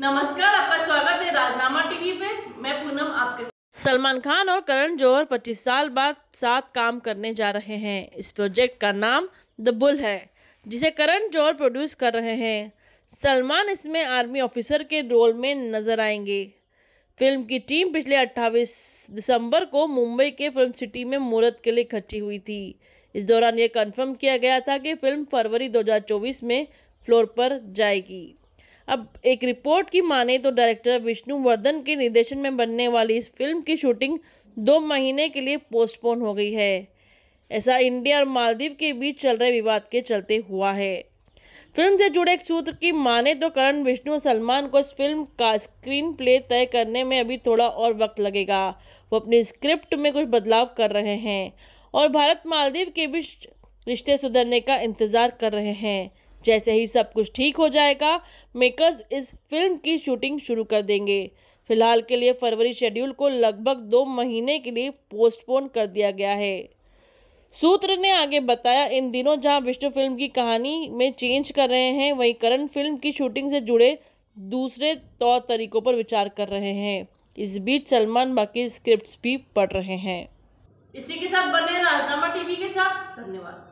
नमस्कार आपका स्वागत है राजनामा टीवी पे मैं पूनम आपके सलमान खान और करण जौहर 25 साल बाद साथ काम करने जा रहे हैं इस प्रोजेक्ट का नाम द बुल है जिसे करण जौहर प्रोड्यूस कर रहे हैं सलमान इसमें आर्मी ऑफिसर के रोल में नजर आएंगे फिल्म की टीम पिछले 28 दिसंबर को मुंबई के फिल्म सिटी में मूर्त के लिए इकट्ठी हुई थी इस दौरान ये कंफर्म किया गया था कि फिल्म फरवरी 2024 में फ्लोर पर जाएगी अब एक रिपोर्ट की माने तो डायरेक्टर विष्णुवर्धन के निर्देशन में बनने वाली इस फिल्म की शूटिंग दो महीने के लिए पोस्टपोन हो गई है ऐसा इंडिया और मालदीव के बीच चल रहे विवाद के चलते हुआ है फिल्म से जुड़े एक सूत्र की माने तो करण विष्णु सलमान को इस फिल्म का स्क्रीन प्ले तय करने में अभी थोड़ा और वक्त लगेगा वो अपनी स्क्रिप्ट में कुछ बदलाव कर रहे हैं और भारत मालदीव के बीच रिश्ते सुधरने का इंतज़ार कर रहे हैं जैसे ही सब कुछ ठीक हो जाएगा मेकर्स इस फिल्म की शूटिंग शुरू कर देंगे फिलहाल के लिए फरवरी शेड्यूल को लगभग दो महीने के लिए पोस्टपोन कर दिया गया है सूत्र ने आगे बताया इन दिनों जहां विष्णु फिल्म की कहानी में चेंज कर रहे हैं वहीं करण फिल्म की शूटिंग से जुड़े दूसरे तौर तरीकों पर विचार कर रहे हैं इस बीच सलमान बाकी स्क्रिप्ट्स भी पढ़ रहे हैं इसी के साथ बने राजनामा टीवी के साथ धन्यवाद